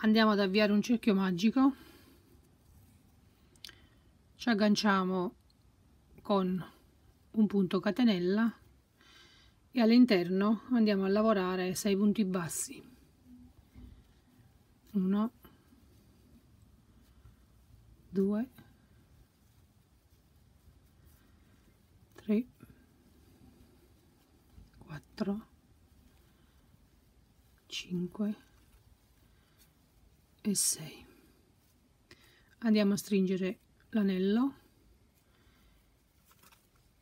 andiamo ad avviare un cerchio magico ci agganciamo con un punto catenella e all'interno andiamo a lavorare 6 punti bassi 1 2 3 4 5 e 6 andiamo a stringere l'anello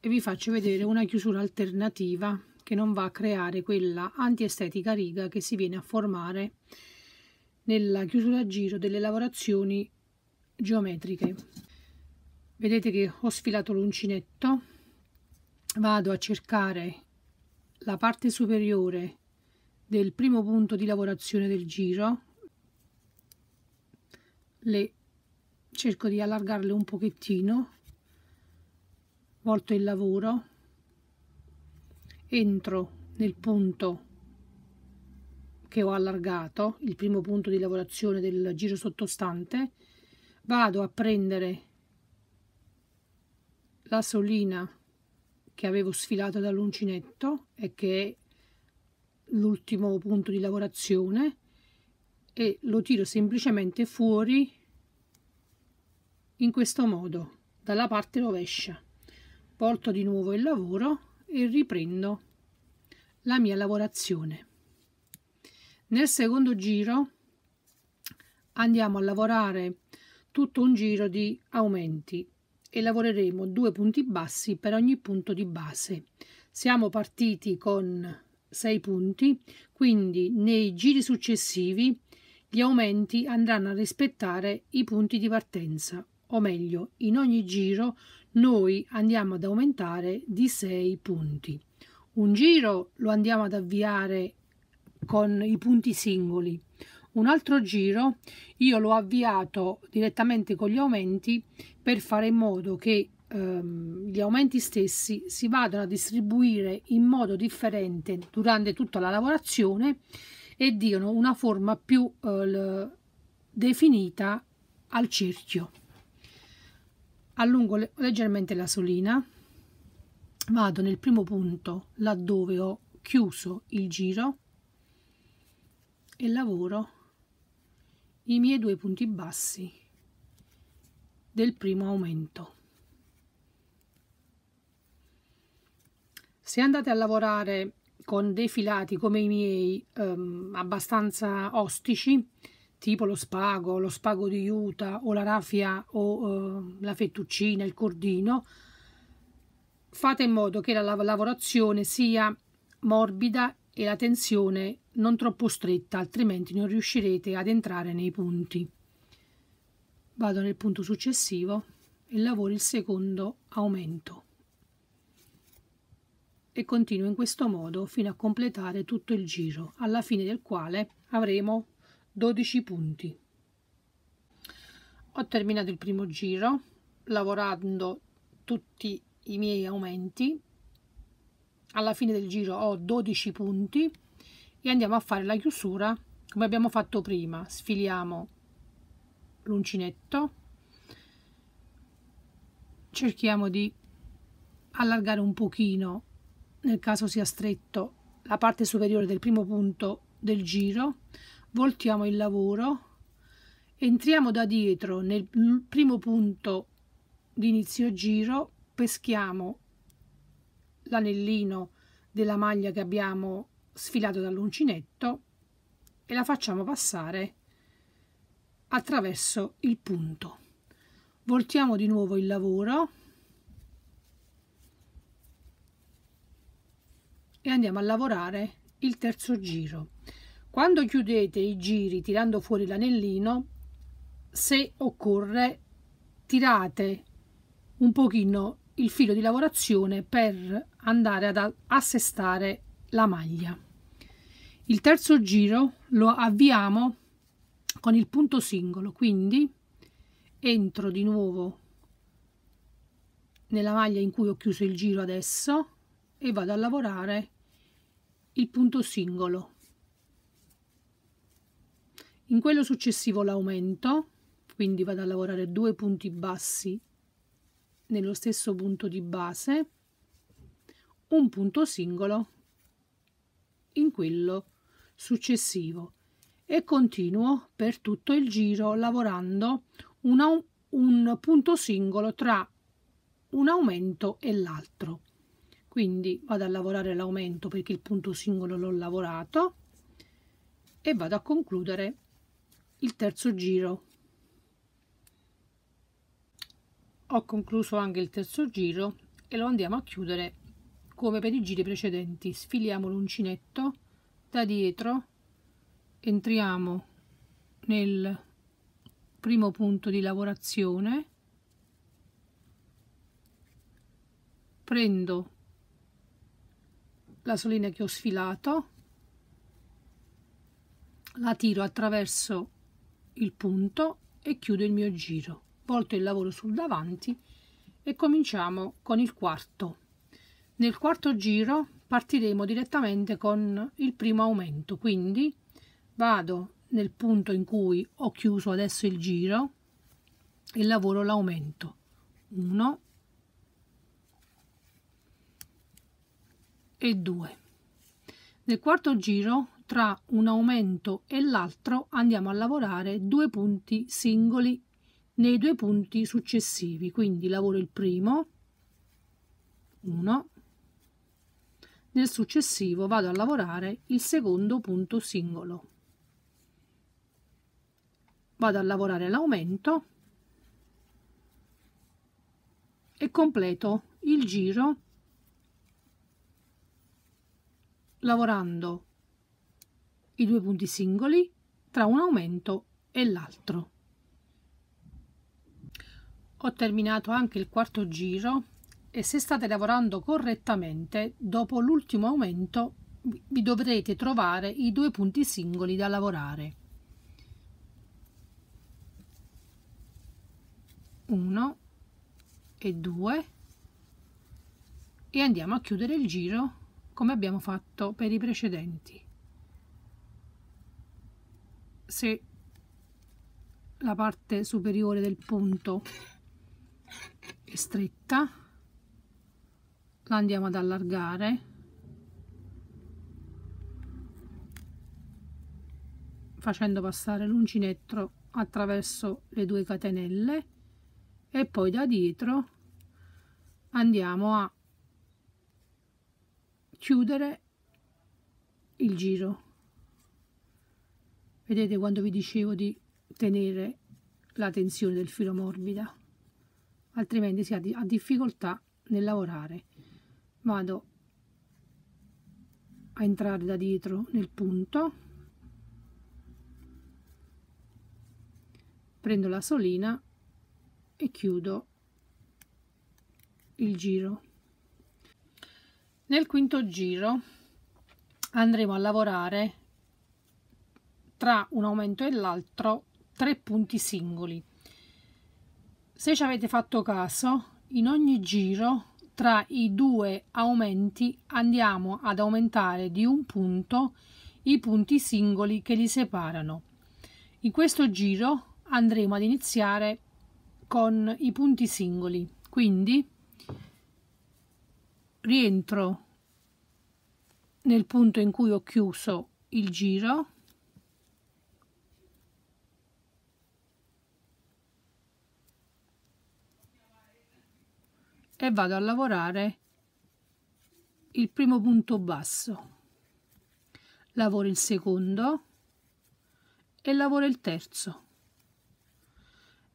e vi faccio vedere una chiusura alternativa che non va a creare quella antiestetica riga che si viene a formare nella chiusura a giro delle lavorazioni geometriche vedete che ho sfilato l'uncinetto vado a cercare la parte superiore del primo punto di lavorazione del giro le cerco di allargarle un pochettino volto il lavoro entro nel punto che ho allargato il primo punto di lavorazione del giro sottostante vado a prendere la solina che avevo sfilato dall'uncinetto e che è l'ultimo punto di lavorazione e lo tiro semplicemente fuori in questo modo dalla parte rovescia porto di nuovo il lavoro e riprendo la mia lavorazione nel secondo giro andiamo a lavorare tutto un giro di aumenti e lavoreremo due punti bassi per ogni punto di base siamo partiti con 6 punti quindi nei giri successivi gli aumenti andranno a rispettare i punti di partenza, o meglio, in ogni giro noi andiamo ad aumentare di 6 punti. Un giro lo andiamo ad avviare con i punti singoli, un altro giro io l'ho avviato direttamente con gli aumenti per fare in modo che ehm, gli aumenti stessi si vadano a distribuire in modo differente durante tutta la lavorazione e diano una forma più eh, definita al cerchio. Allungo le leggermente la solina, vado nel primo punto laddove ho chiuso il giro e lavoro i miei due punti bassi del primo aumento. Se andate a lavorare con dei filati come i miei ehm, abbastanza ostici, tipo lo spago, lo spago di juta o la raffia o eh, la fettuccina, il cordino, fate in modo che la lavorazione sia morbida e la tensione non troppo stretta, altrimenti non riuscirete ad entrare nei punti. Vado nel punto successivo e lavoro il secondo aumento e continua in questo modo fino a completare tutto il giro, alla fine del quale avremo 12 punti. Ho terminato il primo giro lavorando tutti i miei aumenti. Alla fine del giro ho 12 punti e andiamo a fare la chiusura come abbiamo fatto prima. Sfiliamo l'uncinetto, cerchiamo di allargare un pochino nel caso sia stretto, la parte superiore del primo punto del giro, voltiamo il lavoro, entriamo da dietro nel primo punto di inizio giro, peschiamo l'anellino della maglia che abbiamo sfilato dall'uncinetto e la facciamo passare attraverso il punto. Voltiamo di nuovo il lavoro e andiamo a lavorare il terzo giro quando chiudete i giri tirando fuori l'anellino se occorre tirate un pochino il filo di lavorazione per andare ad assestare la maglia il terzo giro lo avviamo con il punto singolo quindi entro di nuovo nella maglia in cui ho chiuso il giro adesso e vado a lavorare il punto singolo in quello successivo l'aumento quindi vado a lavorare due punti bassi nello stesso punto di base un punto singolo in quello successivo e continuo per tutto il giro lavorando una, un punto singolo tra un aumento e l'altro quindi vado a lavorare l'aumento perché il punto singolo l'ho lavorato e vado a concludere il terzo giro ho concluso anche il terzo giro e lo andiamo a chiudere come per i giri precedenti sfiliamo l'uncinetto da dietro entriamo nel primo punto di lavorazione prendo la solina che ho sfilato la tiro attraverso il punto e chiudo il mio giro volto il lavoro sul davanti e cominciamo con il quarto nel quarto giro partiremo direttamente con il primo aumento quindi vado nel punto in cui ho chiuso adesso il giro e lavoro l'aumento 1 e 2. Nel quarto giro, tra un aumento e l'altro, andiamo a lavorare due punti singoli nei due punti successivi, quindi lavoro il primo, 1, nel successivo vado a lavorare il secondo punto singolo. Vado a lavorare l'aumento e completo il giro lavorando i due punti singoli tra un aumento e l'altro ho terminato anche il quarto giro e se state lavorando correttamente dopo l'ultimo aumento vi dovrete trovare i due punti singoli da lavorare 1 e 2 e andiamo a chiudere il giro come abbiamo fatto per i precedenti. Se la parte superiore del punto è stretta, la andiamo ad allargare facendo passare l'uncinetto attraverso le due catenelle e poi da dietro andiamo a chiudere il giro vedete quando vi dicevo di tenere la tensione del filo morbida altrimenti si ha, di ha difficoltà nel lavorare vado a entrare da dietro nel punto prendo la solina e chiudo il giro nel quinto giro andremo a lavorare tra un aumento e l'altro tre punti singoli se ci avete fatto caso in ogni giro tra i due aumenti andiamo ad aumentare di un punto i punti singoli che li separano in questo giro andremo ad iniziare con i punti singoli quindi rientro nel punto in cui ho chiuso il giro e vado a lavorare il primo punto basso lavoro il secondo e lavoro il terzo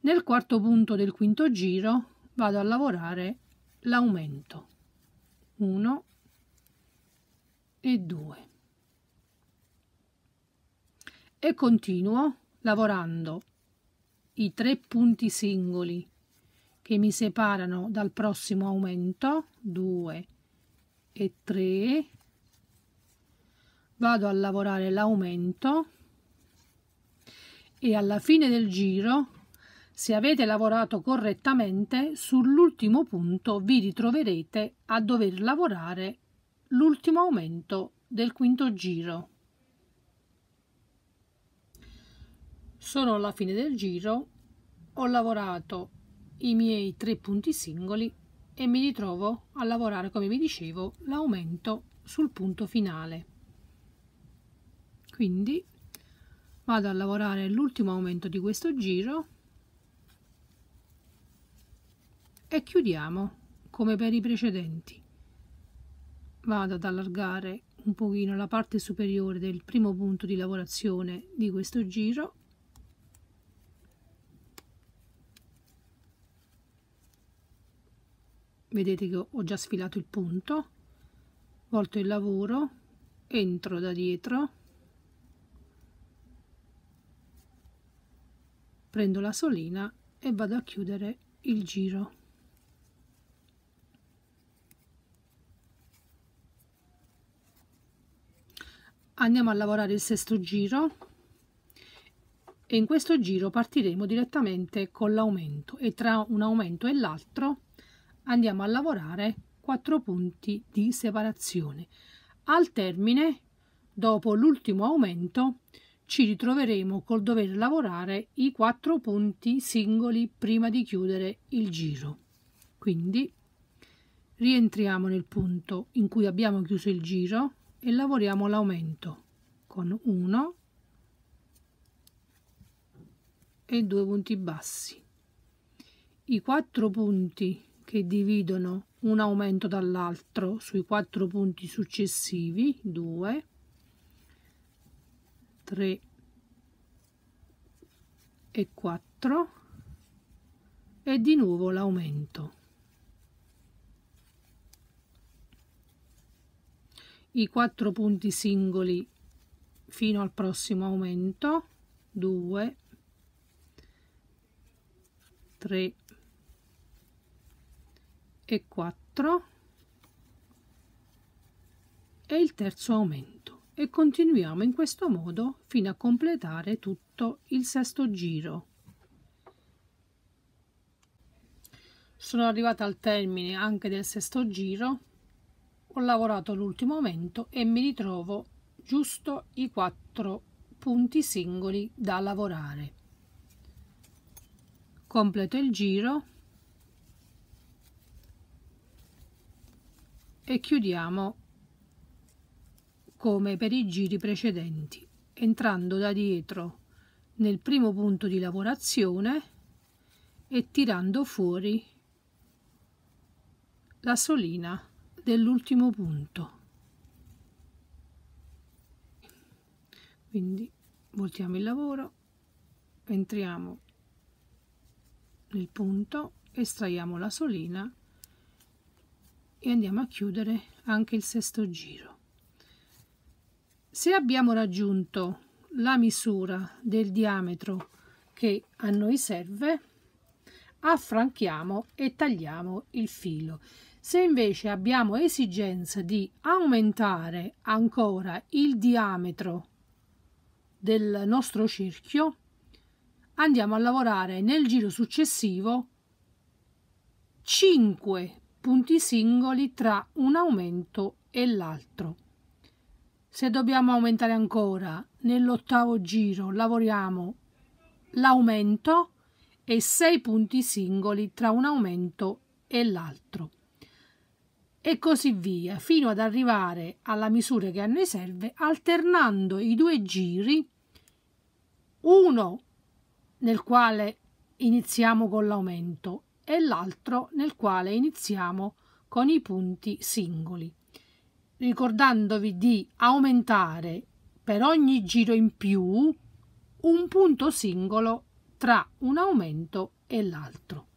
nel quarto punto del quinto giro vado a lavorare l'aumento 1 e 2 e continuo lavorando i tre punti singoli che mi separano dal prossimo aumento 2 e 3 vado a lavorare l'aumento e alla fine del giro se avete lavorato correttamente, sull'ultimo punto vi ritroverete a dover lavorare l'ultimo aumento del quinto giro. Sono alla fine del giro, ho lavorato i miei tre punti singoli e mi ritrovo a lavorare, come vi dicevo, l'aumento sul punto finale. Quindi vado a lavorare l'ultimo aumento di questo giro e chiudiamo come per i precedenti vado ad allargare un pochino la parte superiore del primo punto di lavorazione di questo giro vedete che ho già sfilato il punto volto il lavoro entro da dietro prendo la solina e vado a chiudere il giro andiamo a lavorare il sesto giro e in questo giro partiremo direttamente con l'aumento e tra un aumento e l'altro andiamo a lavorare 4 punti di separazione al termine dopo l'ultimo aumento ci ritroveremo col dover lavorare i quattro punti singoli prima di chiudere il giro quindi rientriamo nel punto in cui abbiamo chiuso il giro e lavoriamo l'aumento con 1 e 2 punti bassi i 4 punti che dividono un aumento dall'altro sui 4 punti successivi 2 3 e 4 e di nuovo l'aumento i quattro punti singoli fino al prossimo aumento 2 3 e 4 e il terzo aumento e continuiamo in questo modo fino a completare tutto il sesto giro sono arrivata al termine anche del sesto giro ho lavorato l'ultimo momento e mi ritrovo giusto i quattro punti singoli da lavorare completo il giro e chiudiamo come per i giri precedenti entrando da dietro nel primo punto di lavorazione e tirando fuori la solina dell'ultimo punto quindi voltiamo il lavoro entriamo nel punto estraiamo la solina e andiamo a chiudere anche il sesto giro se abbiamo raggiunto la misura del diametro che a noi serve affranchiamo e tagliamo il filo se invece abbiamo esigenza di aumentare ancora il diametro del nostro cerchio, andiamo a lavorare nel giro successivo 5 punti singoli tra un aumento e l'altro. Se dobbiamo aumentare ancora nell'ottavo giro lavoriamo l'aumento e 6 punti singoli tra un aumento e l'altro e così via, fino ad arrivare alla misura che a noi serve, alternando i due giri, uno nel quale iniziamo con l'aumento e l'altro nel quale iniziamo con i punti singoli, ricordandovi di aumentare per ogni giro in più un punto singolo tra un aumento e l'altro.